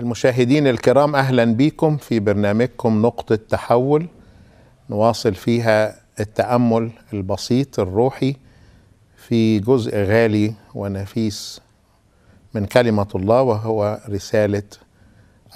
المشاهدين الكرام اهلا بكم في برنامجكم نقطه تحول نواصل فيها التامل البسيط الروحي في جزء غالي ونفيس من كلمه الله وهو رساله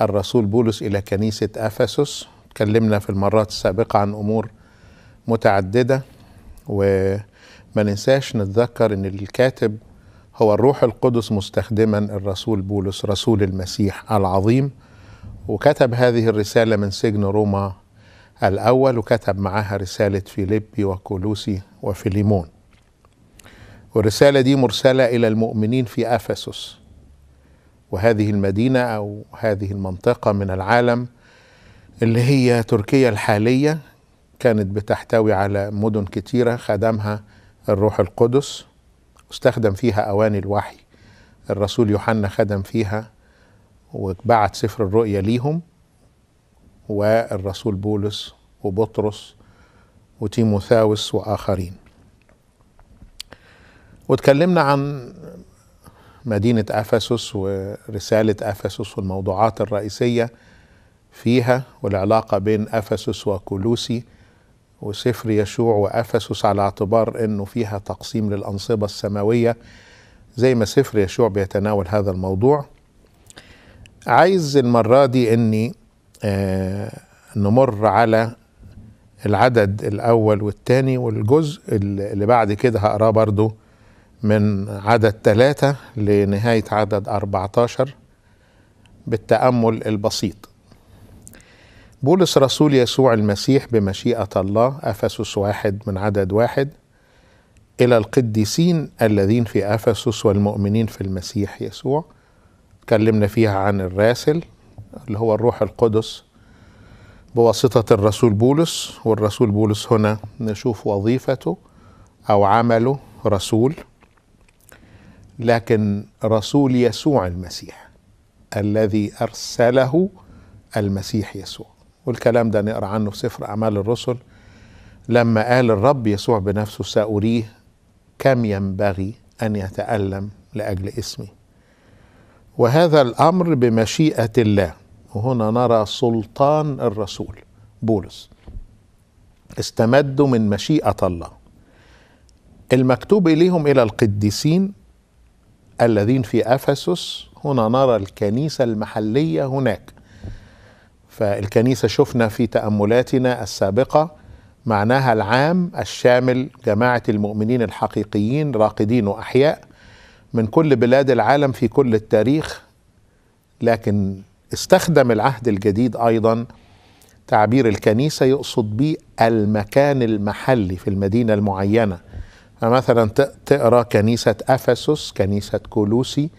الرسول بولس الى كنيسه افسس تكلمنا في المرات السابقه عن امور متعدده وما ننساش نتذكر ان الكاتب هو الروح القدس مستخدما الرسول بولس رسول المسيح العظيم وكتب هذه الرسالة من سجن روما الأول وكتب معها رسالة فيليبي وكولوسي وفيليمون والرسالة دي مرسلة إلى المؤمنين في أفسس وهذه المدينة أو هذه المنطقة من العالم اللي هي تركيا الحالية كانت بتحتوي على مدن كتيرة خدمها الروح القدس استخدم فيها أواني الوحي الرسول يوحنا خدم فيها وبعت سفر الرؤيا ليهم والرسول بولس وبطرس وتيموثاوس وآخرين واتكلمنا عن مدينة أفسس ورسالة أفسس والموضوعات الرئيسية فيها والعلاقة بين أفسس وكولوسي وسفر يشوع وافسس على اعتبار انه فيها تقسيم للانصبه السماويه زي ما سفر يشوع بيتناول هذا الموضوع عايز المره دي اني آه نمر على العدد الاول والثاني والجزء اللي بعد كده هقراه برضو من عدد ثلاثة لنهاية عدد 14 بالتأمل البسيط بولس رسول يسوع المسيح بمشيئة الله أفسس واحد من عدد واحد إلى القديسين الذين في أفسس والمؤمنين في المسيح يسوع تكلمنا فيها عن الراسل اللي هو الروح القدس بواسطة الرسول بولس والرسول بولس هنا نشوف وظيفته أو عمله رسول لكن رسول يسوع المسيح الذي أرسله المسيح يسوع والكلام ده نقرا عنه في سفر اعمال الرسل لما قال الرب يسوع بنفسه ساريه كم ينبغي ان يتالم لاجل اسمي وهذا الامر بمشيئه الله وهنا نرى سلطان الرسول بولس استمدوا من مشيئه الله المكتوب اليهم الى القديسين الذين في افسس هنا نرى الكنيسه المحليه هناك فالكنيسة شفنا في تأملاتنا السابقة معناها العام الشامل جماعة المؤمنين الحقيقيين راقدين وأحياء من كل بلاد العالم في كل التاريخ لكن استخدم العهد الجديد أيضا تعبير الكنيسة يقصد به المكان المحلي في المدينة المعينة فمثلا تقرا كنيسة أفسس كنيسة كولوسي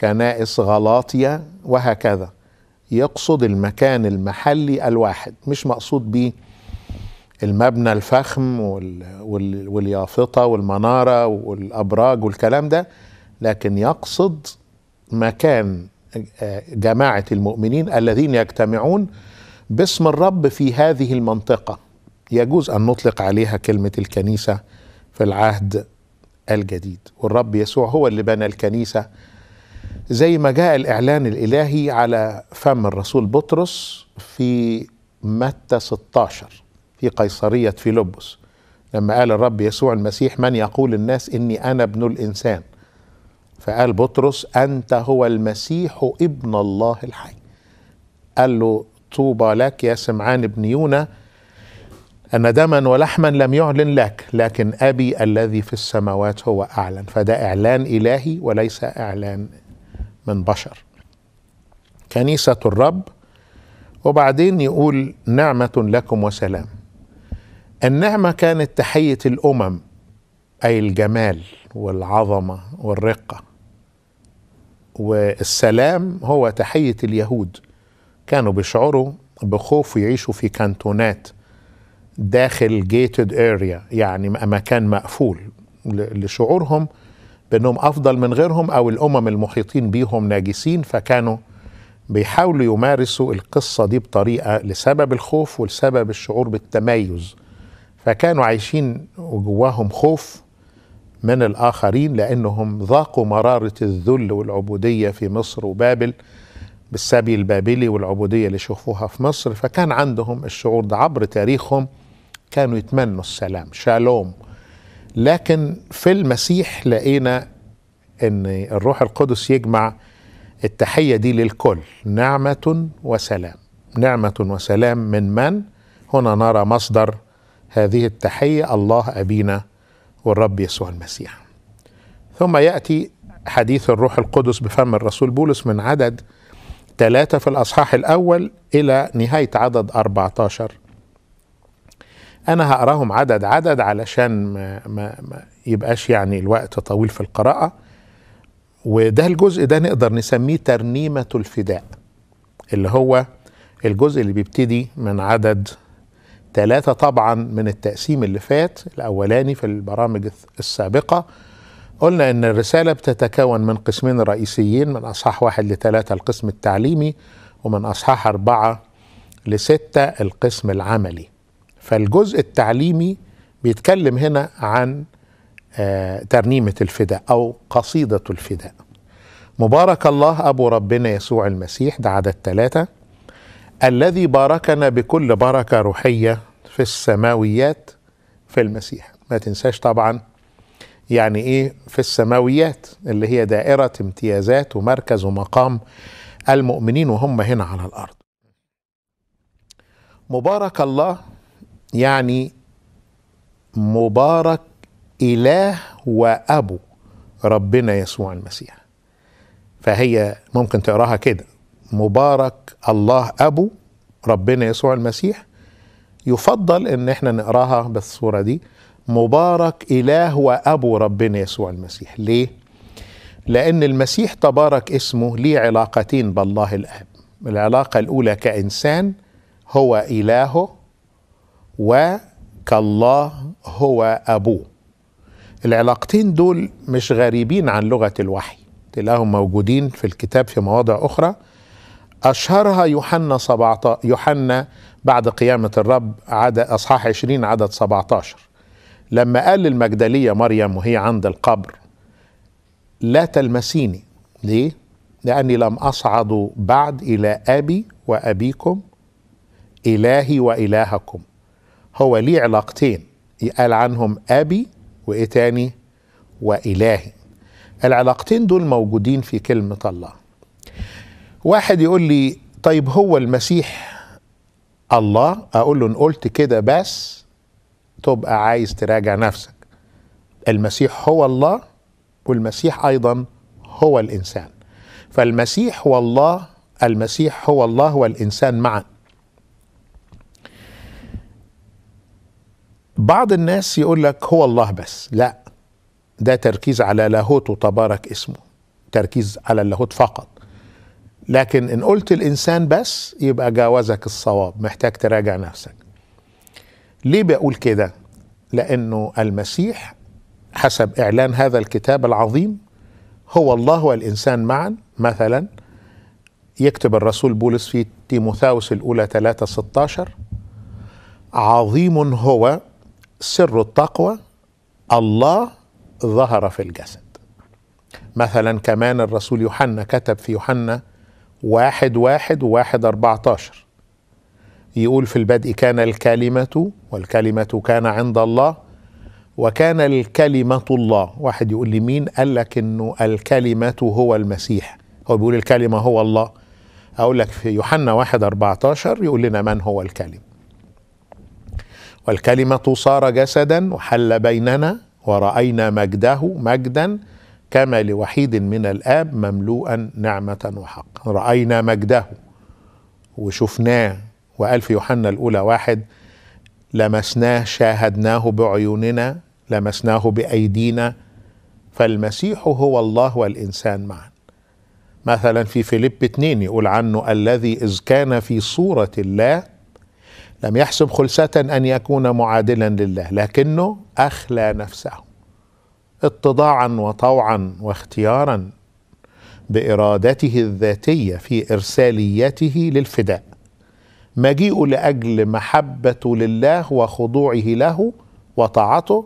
كنائس غلاطيا وهكذا يقصد المكان المحلي الواحد مش مقصود بيه المبنى الفخم وال واليافطة والمنارة والأبراج والكلام ده لكن يقصد مكان آه، جماعة المؤمنين الذين يجتمعون باسم الرب في هذه المنطقة يجوز أن نطلق عليها كلمة الكنيسة في العهد الجديد والرب يسوع هو اللي بنى الكنيسة زي ما جاء الإعلان الإلهي على فم الرسول بطرس في متى 16 في قيصرية فيلبس لما قال الرب يسوع المسيح من يقول الناس إني أنا ابن الإنسان فقال بطرس أنت هو المسيح ابن الله الحي قال له طوبى لك يا سمعان ابن يونا أن دما ولحما لم يعلن لك لكن أبي الذي في السماوات هو أعلن فده إعلان إلهي وليس إعلان من بشر كنيسة الرب وبعدين يقول نعمة لكم وسلام النعمة كانت تحية الأمم أي الجمال والعظمة والرقة والسلام هو تحية اليهود كانوا بيشعروا بخوف يعيشوا في كانتونات داخل جيتد اريا يعني مكان مقفول لشعورهم بأنهم أفضل من غيرهم أو الأمم المحيطين بيهم ناجسين فكانوا بيحاولوا يمارسوا القصة دي بطريقة لسبب الخوف ولسبب الشعور بالتميز فكانوا عايشين وجواهم خوف من الآخرين لأنهم ذاقوا مرارة الذل والعبودية في مصر وبابل بالسبي البابلي والعبودية اللي شوفوها في مصر فكان عندهم الشعور ده عبر تاريخهم كانوا يتمنوا السلام شالوم لكن في المسيح لقينا ان الروح القدس يجمع التحية دي للكل نعمة وسلام نعمة وسلام من من؟ هنا نرى مصدر هذه التحية الله أبينا والرب يسوع المسيح ثم يأتي حديث الروح القدس بفم الرسول بولس من عدد ثلاثة في الأصحاح الأول إلى نهاية عدد 14 انا هقراهم عدد عدد علشان ما, ما, ما يبقاش يعني الوقت طويل في القراءه وده الجزء ده نقدر نسميه ترنيمه الفداء اللي هو الجزء اللي بيبتدي من عدد ثلاثة طبعا من التقسيم اللي فات الأولاني في البرامج السابقة قلنا أن الرسالة بتتكون من قسمين رئيسيين من أصحاح واحد لثلاثة القسم التعليمي ومن أصحاح أربعة لستة القسم العملي فالجزء التعليمي بيتكلم هنا عن آه، ترنيمة الفداء أو قصيدة الفداء مبارك الله أبو ربنا يسوع المسيح ده عدد ثلاثة الذي باركنا بكل بركة روحية في السماويات في المسيح ما تنساش طبعا يعني ايه في السماويات اللي هي دائرة امتيازات ومركز ومقام المؤمنين وهم هنا على الأرض مبارك الله يعني مبارك إله وأبو ربنا يسوع المسيح فهي ممكن تقراها كده مبارك الله أبو ربنا يسوع المسيح يفضل ان احنا نقراها بالصورة دي مبارك إله وأبو ربنا يسوع المسيح ليه؟ لأن المسيح تبارك اسمه ليه علاقتين بالله الآب العلاقة الأولى كإنسان هو إلهه وكالله هو أبوه العلاقتين دول مش غريبين عن لغة الوحي تلاقيهم موجودين في الكتاب في مواضع أخرى أشهرها يوحنا 17 يوحنا بعد قيامة الرب عدد أصحاح 20 عدد 17 لما قال للمجدلية مريم وهي عند القبر لا تلمسيني ليه؟ لأني لم أصعد بعد إلى أبي وأبيكم إلهي وإلهكم هو ليه علاقتين قال عنهم ابي وايه تاني والهي العلاقتين دول موجودين في كلمه الله واحد يقول لي طيب هو المسيح الله اقول له ان قلت كده بس تبقى عايز تراجع نفسك المسيح هو الله والمسيح ايضا هو الانسان فالمسيح هو الله المسيح هو الله والانسان معا بعض الناس يقول لك هو الله بس لا ده تركيز على لاهوت وتبارك اسمه تركيز على اللاهوت فقط لكن ان قلت الانسان بس يبقى جاوزك الصواب محتاج تراجع نفسك ليه بقول كده لانه المسيح حسب اعلان هذا الكتاب العظيم هو الله والانسان معا مثلا يكتب الرسول بولس في تيموثاوس الاولى 3 16 عظيم هو سر التقوى الله ظهر في الجسد مثلا كمان الرسول يوحنا كتب في يوحنا واحد واحد وواحد أربعة عشر يقول في البدء كان الكلمة والكلمة كان عند الله وكان الكلمة الله واحد يقول لي مين قال لك انه الكلمة هو المسيح هو بيقول الكلمة هو الله اقول لك في يوحنا واحد 14 يقول لنا من هو الكلمة والكلمة صار جسدا وحل بيننا ورأينا مجده مجدا كما لوحيد من الآب مملوءا نعمة وحق رأينا مجده وشفناه وقال في يوحنا الأولى واحد لمسناه شاهدناه بعيوننا لمسناه بأيدينا فالمسيح هو الله والإنسان معا مثلا في فيليب اثنين يقول عنه الذي إذ كان في صورة الله لم يحسب خلسة أن يكون معادلا لله لكنه أخلى نفسه اتضاعا وطوعا واختيارا بإرادته الذاتية في إرساليته للفداء مجيء لأجل محبته لله وخضوعه له وطاعته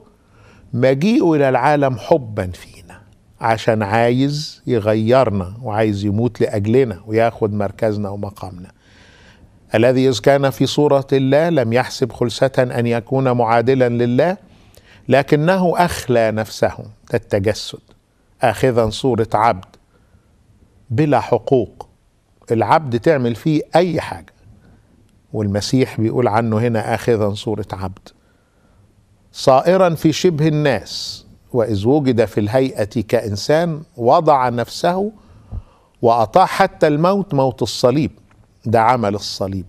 مجيء إلى العالم حبا فينا عشان عايز يغيرنا وعايز يموت لأجلنا وياخد مركزنا ومقامنا الذي إذ كان في صورة الله لم يحسب خلسة أن يكون معادلا لله لكنه أخلى نفسه التجسد آخذا صورة عبد بلا حقوق العبد تعمل فيه أي حاجة والمسيح بيقول عنه هنا آخذا صورة عبد صائرا في شبه الناس وإذ وجد في الهيئة كإنسان وضع نفسه وأطاع حتى الموت موت الصليب ده عمل الصليب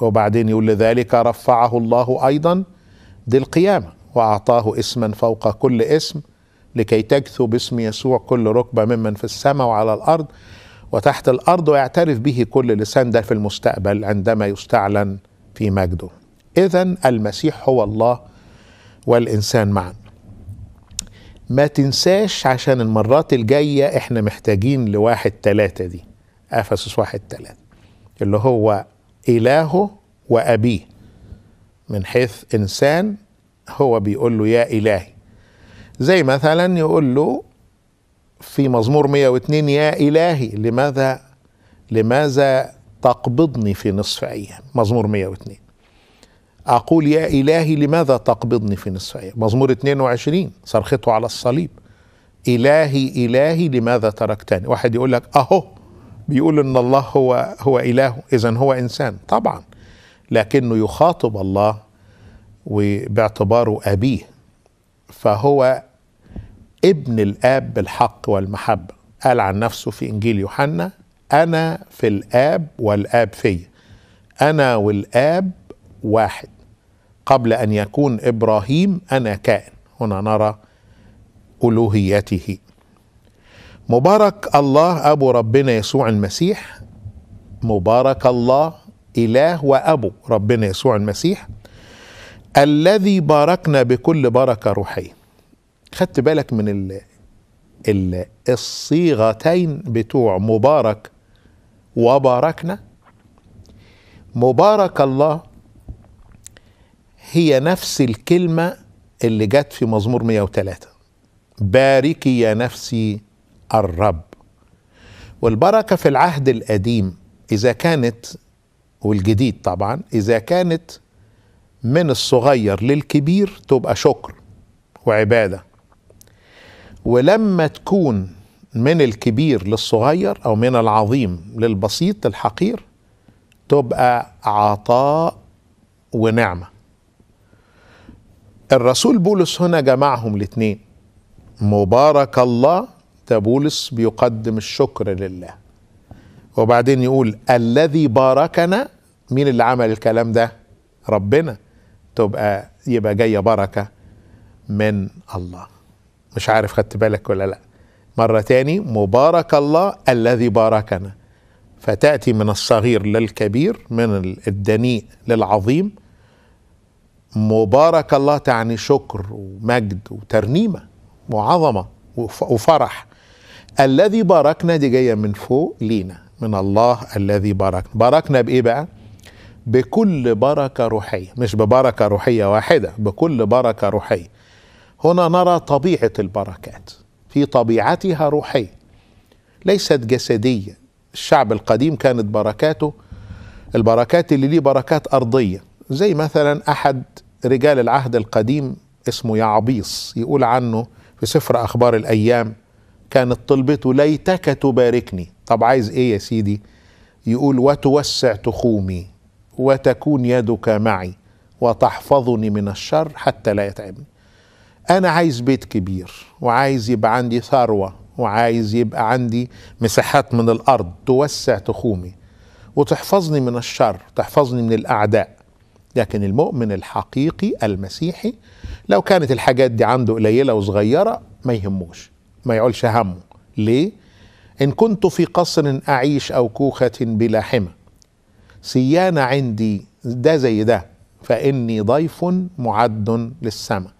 وبعدين يقول لذلك رفعه الله ايضا دي القيامه واعطاه اسما فوق كل اسم لكي تجثو باسم يسوع كل ركبه ممن في السماء وعلى الارض وتحت الارض ويعترف به كل لسان ده في المستقبل عندما يستعلن في مجده اذا المسيح هو الله والانسان معا ما تنساش عشان المرات الجايه احنا محتاجين لواحد ثلاثه دي افسس واحد ثلاثه اللي هو إلهه وأبيه من حيث إنسان هو بيقول له يا إلهي زي مثلا يقول له في مزمور 102 يا إلهي لماذا لماذا تقبضني في نصف أيام مزمور 102 أقول يا إلهي لماذا تقبضني في نصف أيام مزمور 22 صرخته على الصليب إلهي إلهي لماذا تركتني واحد يقول لك أهو بيقول ان الله هو هو اله اذا هو انسان طبعا لكنه يخاطب الله وباعتباره ابيه فهو ابن الاب بالحق والمحبه قال عن نفسه في انجيل يوحنا انا في الاب والاب في انا والاب واحد قبل ان يكون ابراهيم انا كائن هنا نرى الوهيته مبارك الله أبو ربنا يسوع المسيح مبارك الله إله وأبو ربنا يسوع المسيح الذي باركنا بكل بركة روحية خدت بالك من ال الصيغتين بتوع مبارك وباركنا مبارك الله هي نفس الكلمة اللي جت في مزمور 103 باركي يا نفسي الرب والبركه في العهد القديم اذا كانت والجديد طبعا اذا كانت من الصغير للكبير تبقى شكر وعباده ولما تكون من الكبير للصغير او من العظيم للبسيط الحقير تبقى عطاء ونعمه الرسول بولس هنا جمعهم الاثنين مبارك الله حتى بولس بيقدم الشكر لله وبعدين يقول الذي باركنا مين اللي عمل الكلام ده ربنا تبقى يبقى جايه بركه من الله مش عارف خدت بالك ولا لا مره تاني مبارك الله الذي باركنا فتاتي من الصغير للكبير من الدنيء للعظيم مبارك الله تعني شكر ومجد وترنيمه وعظمه وفرح الذي باركنا دي جايه من فوق لينا من الله الذي باركنا باركنا بايه بقى بكل بركه روحيه مش ببركه روحيه واحده بكل بركه روحيه هنا نرى طبيعه البركات في طبيعتها روحيه ليست جسديه الشعب القديم كانت بركاته البركات اللي ليه بركات ارضيه زي مثلا احد رجال العهد القديم اسمه يعبيص يقول عنه في سفر اخبار الايام كانت طلبته ليتك تباركني طب عايز ايه يا سيدي يقول وتوسع تخومي وتكون يدك معي وتحفظني من الشر حتى لا يتعبني انا عايز بيت كبير وعايز يبقى عندي ثروه وعايز يبقى عندي مساحات من الارض توسع تخومي وتحفظني من الشر تحفظني من الاعداء لكن المؤمن الحقيقي المسيحي لو كانت الحاجات دي عنده قليله وصغيره ما يهموش ما يعولش همه ليه إن كنت في قصر أعيش أو كوخة بلا حمى سيان عندي ده زي ده فإني ضيف معد للسماء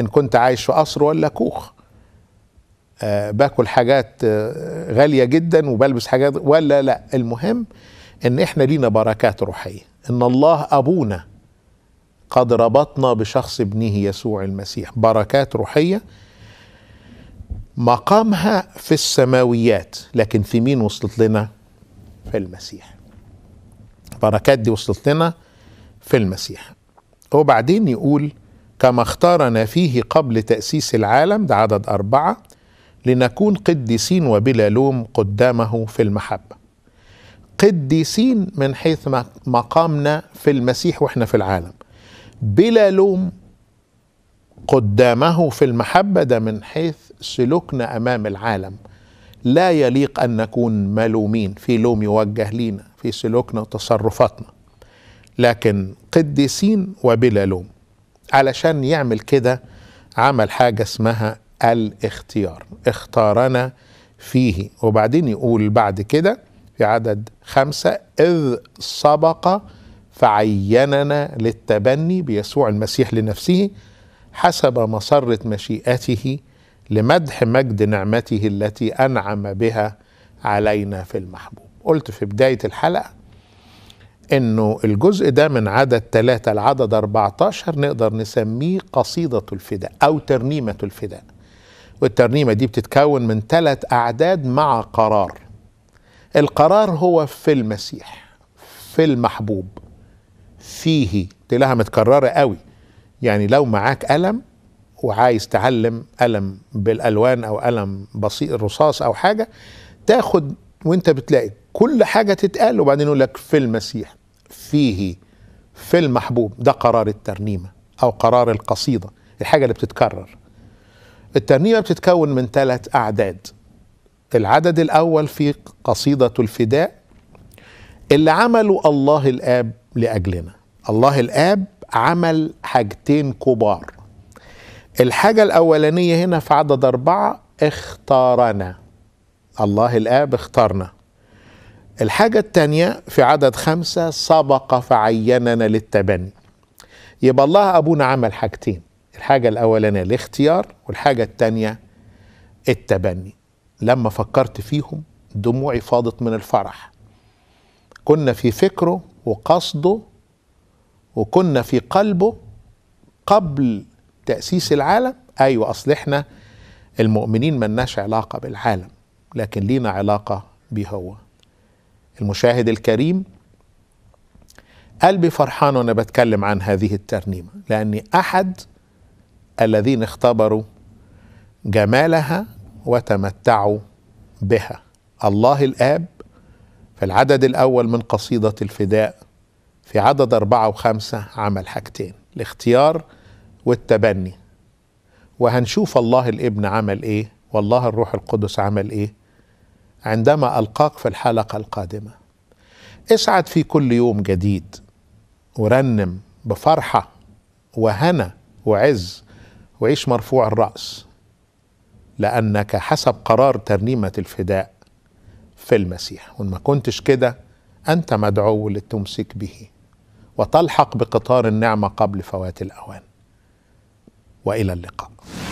إن كنت عايش في قصر ولا كوخ آه باكل حاجات آه غالية جدا وبلبس حاجات ولا لا المهم إن إحنا لينا بركات روحية إن الله أبونا قد ربطنا بشخص ابنه يسوع المسيح بركات روحية مقامها في السماويات لكن في مين وصلت لنا في المسيح بركات دي وصلت لنا في المسيح وبعدين يقول كما اختارنا فيه قبل تأسيس العالم ده عدد أربعة لنكون قديسين وبلا لوم قدامه في المحبة قديسين من حيث مقامنا في المسيح واحنا في العالم بلا لوم قدامه في المحبة ده من حيث سلوكنا أمام العالم لا يليق أن نكون ملومين في لوم يوجه لينا في سلوكنا وتصرفاتنا لكن قديسين وبلا لوم علشان يعمل كده عمل حاجة اسمها الاختيار اختارنا فيه وبعدين يقول بعد كده في عدد خمسة إذ سبق فعيننا للتبني بيسوع المسيح لنفسه حسب مسره مشيئته لمدح مجد نعمته التي انعم بها علينا في المحبوب قلت في بدايه الحلقه انه الجزء ده من عدد ثلاثة لعدد 14 نقدر نسميه قصيدة الفداء او ترنيمة الفداء والترنيمة دي بتتكون من ثلاث اعداد مع قرار القرار هو في المسيح في المحبوب فيه تلاها متكررة قوي يعني لو معاك قلم وعايز تعلم قلم بالالوان او قلم بسيط الرصاص او حاجه تاخد وانت بتلاقي كل حاجه تتقال وبعدين يقول لك في المسيح فيه في المحبوب ده قرار الترنيمه او قرار القصيده الحاجه اللي بتتكرر الترنيمه بتتكون من ثلاث اعداد العدد الاول في قصيده الفداء اللي عمله الله الاب لاجلنا الله الاب عمل حاجتين كبار الحاجة الأولانية هنا في عدد أربعة اختارنا الله الآب اختارنا الحاجة التانية في عدد خمسة سبق فعيننا للتبني يبقى الله أبونا عمل حاجتين الحاجة الأولانية الاختيار والحاجة التانية التبني لما فكرت فيهم دموعي فاضت من الفرح كنا في فكره وقصده وكنا في قلبه قبل تأسيس العالم أيوة أصل إحنا المؤمنين ملناش علاقة بالعالم لكن لينا علاقة به هو المشاهد الكريم قلبي فرحان وأنا بتكلم عن هذه الترنيمة لأني أحد الذين اختبروا جمالها وتمتعوا بها الله الآب في العدد الأول من قصيدة الفداء في عدد أربعة وخمسة عمل حاجتين الاختيار والتبني وهنشوف الله الابن عمل ايه والله الروح القدس عمل ايه عندما ألقاك في الحلقة القادمة اسعد في كل يوم جديد ورنم بفرحة وهنا وعز وعيش مرفوع الرأس لأنك حسب قرار ترنيمة الفداء في المسيح وإن ما كنتش كده أنت مدعو لتمسك به وتلحق بقطار النعمه قبل فوات الاوان والى اللقاء